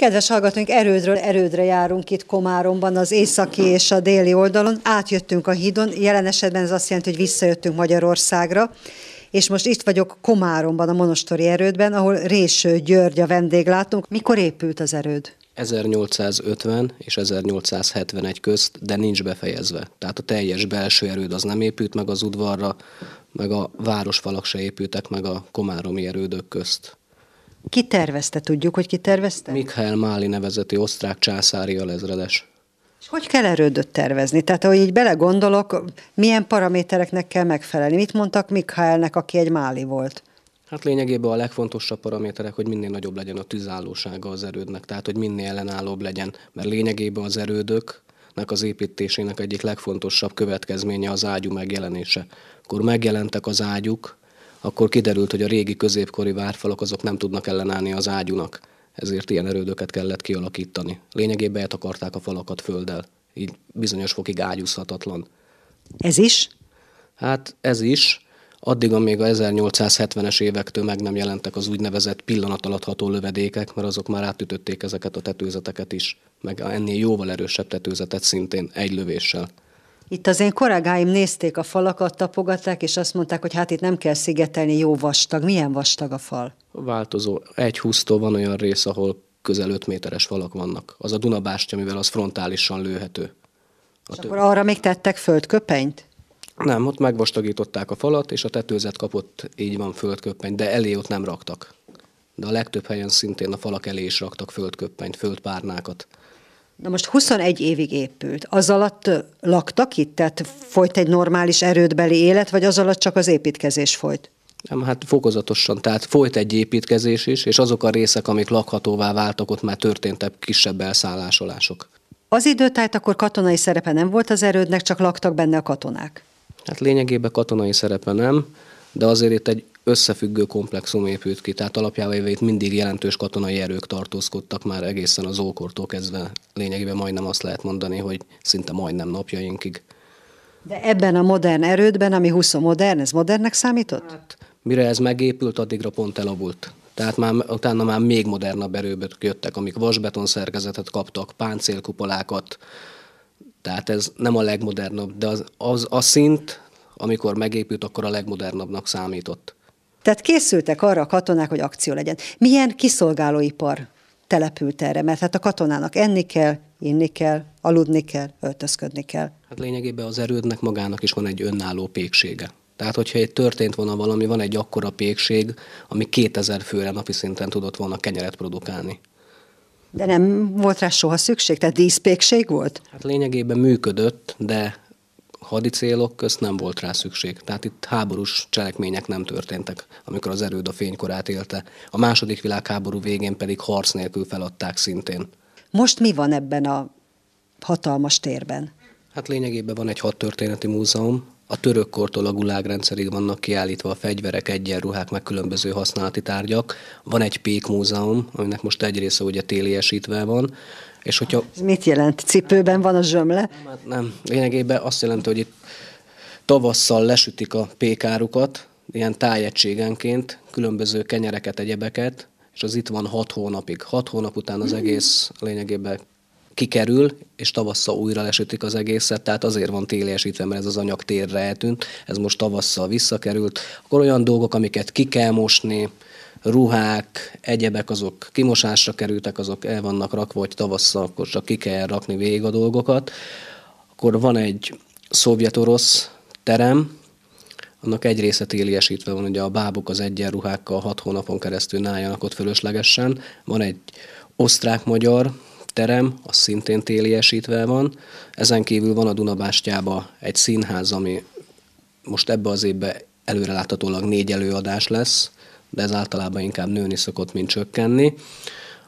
Kedves hallgatóink, erődről erődre járunk itt Komáromban, az északi és a déli oldalon. Átjöttünk a hídon, jelen esetben ez azt jelenti, hogy visszajöttünk Magyarországra, és most itt vagyok Komáromban, a Monostori erődben, ahol Réső György a vendéglátunk. Mikor épült az erőd? 1850 és 1871 közt, de nincs befejezve. Tehát a teljes belső erőd az nem épült meg az udvarra, meg a városfalak se épültek meg a komáromi erődök közt. Ki tervezte? Tudjuk, hogy ki tervezte? Mikhail Máli nevezetű osztrák császári alezredes. És hogy kell erődöt tervezni? Tehát, ahogy így belegondolok, milyen paramétereknek kell megfelelni? Mit mondtak Mikhailnek, aki egy Máli volt? Hát lényegében a legfontosabb paraméterek, hogy minél nagyobb legyen a tűzállósága az erődnek, tehát hogy minél ellenállóbb legyen, mert lényegében az erődök az építésének egyik legfontosabb következménye az ágyú megjelenése. Akkor megjelentek az ágyuk, akkor kiderült, hogy a régi középkori várfalak azok nem tudnak ellenállni az ágyunak, ezért ilyen erődöket kellett kialakítani. Lényegében eltakarták a falakat földdel, így bizonyos fokig ágyúzhatatlan. Ez is? Hát ez is. Addig, amíg a 1870-es évektől meg nem jelentek az úgynevezett pillanat alatt ható lövedékek, mert azok már átütötték ezeket a tetőzeteket is, meg ennél jóval erősebb tetőzetet szintén egy lövéssel. Itt az én korágáim nézték a falakat, tapogatták, és azt mondták, hogy hát itt nem kell szigetelni, jó vastag. Milyen vastag a fal? Változó. Egy húsztól van olyan rész, ahol közel 5 méteres falak vannak. Az a Dunabástya, mivel az frontálisan lőhető. A és akkor arra még tettek földköpenyt? Nem, ott megvastagították a falat, és a tetőzet kapott, így van földköpeny, de elé ott nem raktak. De a legtöbb helyen szintén a falak elé is raktak földköpenyt, földpárnákat. Na most 21 évig épült. Az alatt laktak itt? Tehát folyt egy normális erődbeli élet, vagy az alatt csak az építkezés folyt? Nem, hát fokozatosan. Tehát folyt egy építkezés is, és azok a részek, amik lakhatóvá váltak, ott már történtek kisebb elszállásolások. Az időtájt akkor katonai szerepe nem volt az erődnek, csak laktak benne a katonák? Hát lényegében katonai szerepe nem, de azért itt egy összefüggő komplexum épült ki, tehát alapjával éve itt mindig jelentős katonai erők tartózkodtak már egészen az ókortól kezdve. Lényegében majdnem azt lehet mondani, hogy szinte majdnem napjainkig. De ebben a modern erődben, ami 20 modern, ez modernnek számított? Hát, mire ez megépült, addigra pont elavult. Tehát már, utána már még modernabb erőből jöttek, amik vasbeton szerkezetet kaptak, páncélkupolákat. Tehát ez nem a legmodernabb, de az, az a szint, amikor megépült, akkor a legmodernabbnak számított. Tehát készültek arra a katonák, hogy akció legyen. Milyen kiszolgálóipar települt erre? Mert hát a katonának enni kell, inni kell, aludni kell, öltözködni kell. Hát lényegében az erődnek magának is van egy önálló péksége. Tehát, hogyha egy történt volna valami, van egy akkora pékség, ami 2000 főre napi szinten tudott volna kenyeret produkálni. De nem volt rá soha szükség? Tehát díszpékség volt? Hát lényegében működött, de célok közt nem volt rá szükség. Tehát itt háborús cselekmények nem történtek, amikor az erőd a fénykorát élte. A második világháború végén pedig harc nélkül feladták szintén. Most mi van ebben a hatalmas térben? Hát lényegében van egy hadtörténeti múzeum, a török kortól a gulágrendszerig vannak kiállítva a fegyverek, egyenruhák, meg különböző használati tárgyak. Van egy Pék Múzeum, aminek most egy része ugye téliesítve van, és hogyha... Ez mit jelent? Cipőben van a zsömle? Nem, hát nem. Lényegében azt jelenti, hogy itt tavasszal lesütik a pékárukat, ilyen tájegységenként, különböző kenyereket, egyebeket, és az itt van hat hónapig. Hat hónap után az hmm. egész lényegében kikerül, és tavasszal újra lesütik az egészet, tehát azért van téliesítve, mert ez az anyag térre eltűnt, ez most tavasszal visszakerült. Akkor olyan dolgok, amiket ki kell mosni, ruhák, egyebek azok kimosásra kerültek, azok el vannak rakva, hogy tavasszal akkor csak ki kell rakni végig a dolgokat. Akkor van egy szovjet-orosz terem, annak egy része téliesítve van, ugye a bábok az egyenruhákkal hat hónapon keresztül nájanak ott fölöslegesen. Van egy osztrák-magyar terem, az szintén téliesítve van. Ezen kívül van a Dunabástyában egy színház, ami most ebbe az évben előreláthatólag négy előadás lesz, de ez általában inkább nőni szokott, mint csökkenni.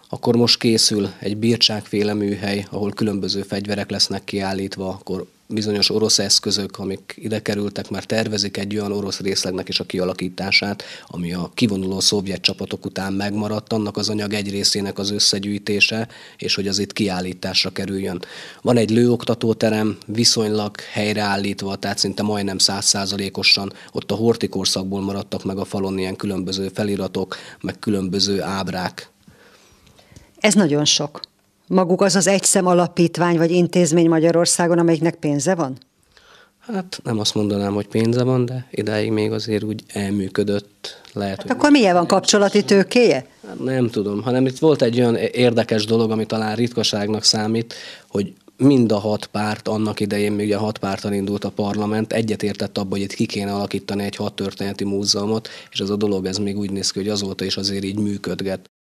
Akkor most készül egy bírtságféle műhely, ahol különböző fegyverek lesznek kiállítva, akkor bizonyos orosz eszközök, amik ide kerültek, már tervezik egy olyan orosz részlegnek is a kialakítását, ami a kivonuló szovjet csapatok után megmaradt, annak az anyag egy részének az összegyűjtése, és hogy az itt kiállításra kerüljön. Van egy lőoktatóterem, viszonylag helyreállítva, tehát szinte majdnem százszázalékosan, ott a hortikorszakból maradtak meg a falon ilyen különböző feliratok, meg különböző ábrák. Ez nagyon sok maguk az az egyszem alapítvány vagy intézmény Magyarországon, amelyiknek pénze van? Hát nem azt mondanám, hogy pénze van, de idáig még azért úgy elműködött. Lehet, hát akkor milyen van kapcsolati tőkéje? Hát nem tudom, hanem itt volt egy olyan érdekes dolog, ami talán ritkaságnak számít, hogy mind a hat párt, annak idején még ugye hat pártal indult a parlament, egyetértett abba, hogy itt ki kéne alakítani egy hat történeti múzeumot, és ez a dolog ez még úgy néz ki, hogy azóta is azért így működget.